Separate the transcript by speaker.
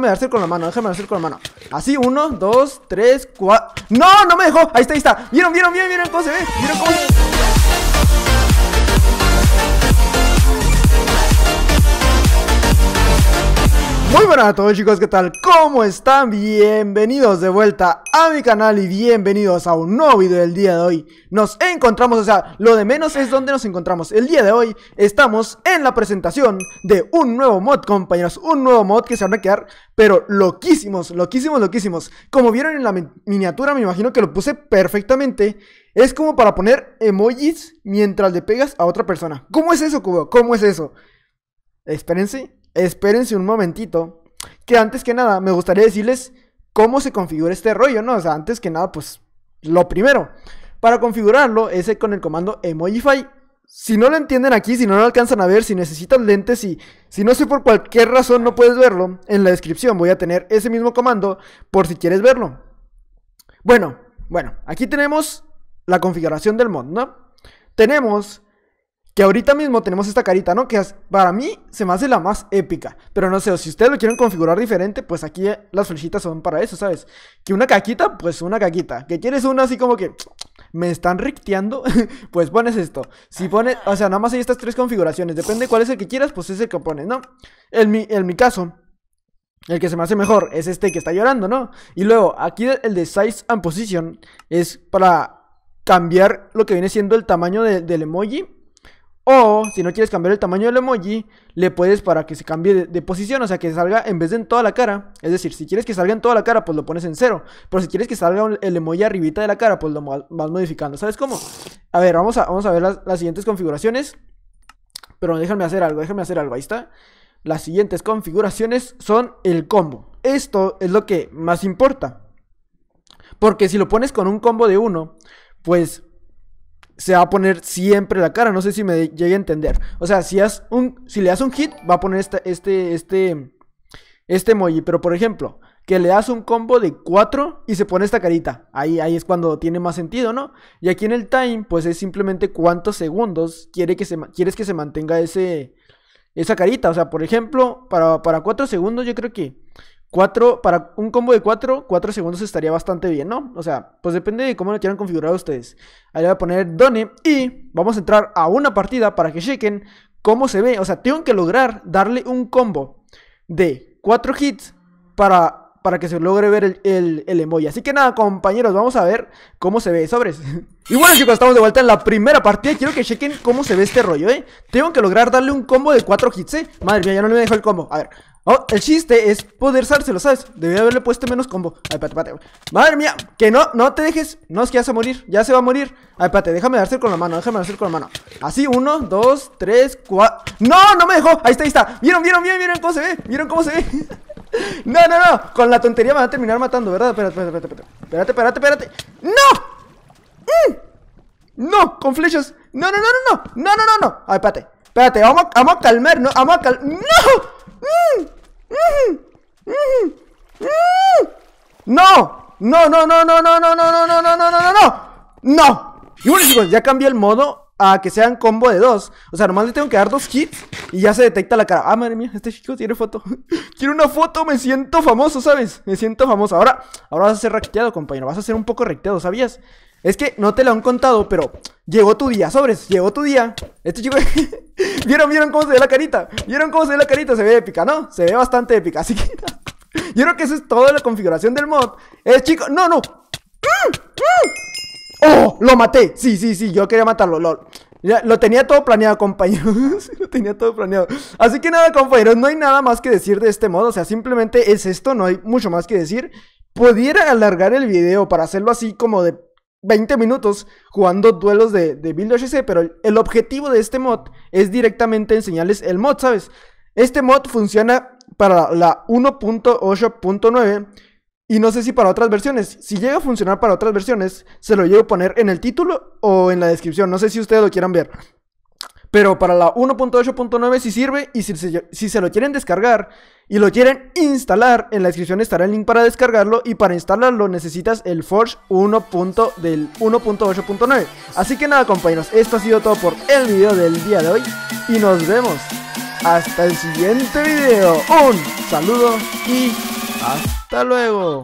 Speaker 1: Déjame hacer con la mano, déjame hacer con la mano Así, uno, dos, tres, cuatro ¡No! ¡No me dejó! Ahí está, ahí está ¿Vieron, vieron, vieron, vieron cómo se ve? ¿Vieron cómo se ve? Hola a todos chicos, ¿qué tal? ¿Cómo están? Bienvenidos de vuelta a mi canal y bienvenidos a un nuevo video del día de hoy Nos encontramos, o sea, lo de menos es donde nos encontramos El día de hoy estamos en la presentación de un nuevo mod, compañeros Un nuevo mod que se van a quedar, pero loquísimos, loquísimos, loquísimos Como vieron en la miniatura, me imagino que lo puse perfectamente Es como para poner emojis mientras le pegas a otra persona ¿Cómo es eso, Cubo? ¿Cómo es eso? Espérense, espérense un momentito. Que antes que nada, me gustaría decirles cómo se configura este rollo, ¿no? O sea, antes que nada, pues lo primero. Para configurarlo es con el comando Emojify. Si no lo entienden aquí, si no lo alcanzan a ver, si necesitan lentes y si no sé por cualquier razón no puedes verlo, en la descripción voy a tener ese mismo comando por si quieres verlo. Bueno, bueno, aquí tenemos la configuración del mod, ¿no? Tenemos que ahorita mismo tenemos esta carita, ¿no? Que para mí se me hace la más épica. Pero no sé, si ustedes lo quieren configurar diferente, pues aquí las flechitas son para eso, ¿sabes? Que una caquita, pues una caquita. Que quieres una así como que me están ricteando, pues pones esto. Si pones, o sea, nada más hay estas tres configuraciones. Depende cuál es el que quieras, pues es el que pones, ¿no? En mi, mi caso, el que se me hace mejor es este que está llorando, ¿no? Y luego, aquí el de Size and Position es para cambiar lo que viene siendo el tamaño del emoji o si no quieres cambiar el tamaño del emoji, le puedes para que se cambie de, posición, o sea que salga en vez de en toda la cara. Es decir, si quieres que salga en toda la cara, pues lo pones en cero. Pero si quieres que salga el emoji arribita de la cara, pues lo vas modificando. ¿Sabes cómo? A ver, vamos a, vamos a ver las, las siguientes configuraciones. Pero déjame hacer algo, déjame hacer algo. Ahí está. Las siguientes configuraciones son el combo. Esto es lo que más importa. Porque si lo pones con un combo de uno, pues se va a poner siempre la cara. No sé si me llegue a entender. O sea, si, un, le das un hit, va a poner este, este, este emoji. Pero por ejemplo, que le das un combo de 4 y se pone esta carita. Ahí, ahí es cuando tiene más sentido, ¿no? Y aquí en el time, pues es simplemente cuántos segundos quiere que se, quieres que se mantenga ese, esa carita. O sea, por ejemplo, para, para 4 segundos yo creo que Cuatro, para un combo de cuatro, cuatro segundos estaría bastante bien, ¿no? O sea, pues depende de cómo lo quieran configurar ustedes. Ahí le voy a poner Done y vamos a entrar a una partida para que chequen cómo se ve. O sea, tengo que lograr darle un combo de cuatro hits para para que se logre ver el, el, el, emoji. Así que nada, compañeros, vamos a ver cómo se ve sobres. y bueno, chicos, estamos de vuelta en la primera partida. Quiero que chequen cómo se ve este rollo, ¿eh? Tengo que lograr darle un combo de cuatro hits, ¿eh? Madre mía, ya no me dejó el combo. A ver. Oh, el chiste es poder sárselo, ¿sabes? Debería haberle puesto menos combo. Ay, pate, Madre mía, que no, no te dejes. No, es que ya se va a morir, ya se va a morir. Ay, pate, déjame darse con la mano, déjame darse con la mano. Así, uno, dos, tres, cuatro. ¡No! ¡No me dejó! Ahí está, ahí está. ¿Vieron, vieron, vieron, vieron cómo se ve? ¿Vieron cómo se ve? No, no, no. Con la tontería me van a terminar matando, ¿verdad? Espérate, espérate, espérate. Espérate, espérate, espérate. ¡No! ¡Mmm! No, con flechas. No, no, no, no, no. No, no, no, no. Ay, espérate. Espérate, vamos, vamos a calmar, ¿no? Vamos a calmar. ¡No! ¡Mmm! ¡Mmm! ¡Mmm! ¡No! No, no, no, no, no, no, no, no, no, no, no, no, no, no. No. Y bueno, chicos, ya cambié el modo a que sean combo de dos. O sea, nomás le tengo que dar dos hits y ya se detecta la cara. Ah, madre mía, este chico tiene foto. Quiero una foto, me siento famoso, ¿sabes? Me siento famoso. Ahora, ahora vas a ser raqueteado, compañero. Vas a ser un poco raqueteado, ¿sabías? Es que no te lo han contado, pero llegó tu día, sobres, llegó tu día. Este chico. ¿Vieron, vieron cómo se ve la carita? ¿Vieron cómo se ve la carita? Se ve épica, ¿no? Se ve bastante épica, así que. Yo creo que eso es toda la configuración del mod. Es chico. No, no. ¡Oh! Lo maté. Sí, sí, sí, yo quería matarlo. Lo, lo tenía todo planeado, compañeros. lo tenía todo planeado. Así que nada, compañeros, no hay nada más que decir de este mod, O sea, simplemente es esto, no hay mucho más que decir. Pudiera alargar el video para hacerlo así como de 20 minutos jugando duelos de, de Build HC, pero el, el objetivo de este mod es directamente enseñarles el mod, ¿sabes? Este mod funciona para la 1.8.9 y no sé si para otras versiones. Si llega a funcionar para otras versiones, se lo llevo a poner en el título o en la descripción. No sé si ustedes lo quieran ver. Pero para la 1.8.9 sí sirve y si se, si se, lo quieren descargar y lo quieren instalar, en la descripción estará el link para descargarlo y para instalarlo necesitas el Forge 1. del 1.8.9. Así que nada compañeros, esto ha sido todo por el video del día de hoy y nos vemos hasta el siguiente video. Un saludo y ¡Hasta luego!